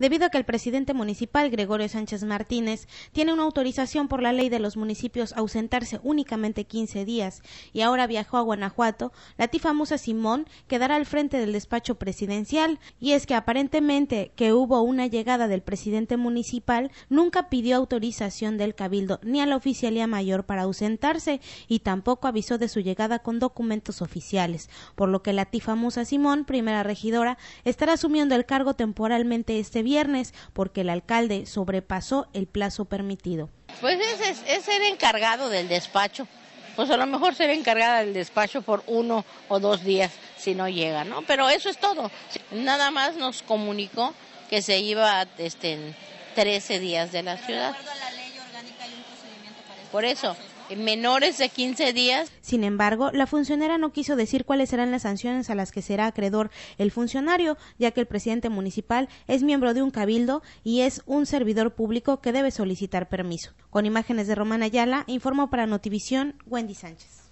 debido a que el presidente municipal Gregorio Sánchez Martínez tiene una autorización por la ley de los municipios a ausentarse únicamente 15 días y ahora viajó a Guanajuato, la Musa Simón quedará al frente del despacho presidencial y es que aparentemente que hubo una llegada del presidente municipal nunca pidió autorización del cabildo ni a la oficialía mayor para ausentarse y tampoco avisó de su llegada con documentos oficiales, por lo que la Musa Simón, primera regidora, estará asumiendo el cargo temporalmente este viernes viernes porque el alcalde sobrepasó el plazo permitido. Pues es, es ser encargado del despacho pues a lo mejor ser encargada del despacho por uno o dos días si no llega, ¿no? Pero eso es todo. Nada más nos comunicó que se iba este, en 13 días de la ciudad. De acuerdo a la ley orgánica para Por eso menores de 15 días. Sin embargo, la funcionera no quiso decir cuáles serán las sanciones a las que será acreedor el funcionario, ya que el presidente municipal es miembro de un cabildo y es un servidor público que debe solicitar permiso. Con imágenes de Romana Ayala, informó para Notivisión Wendy Sánchez.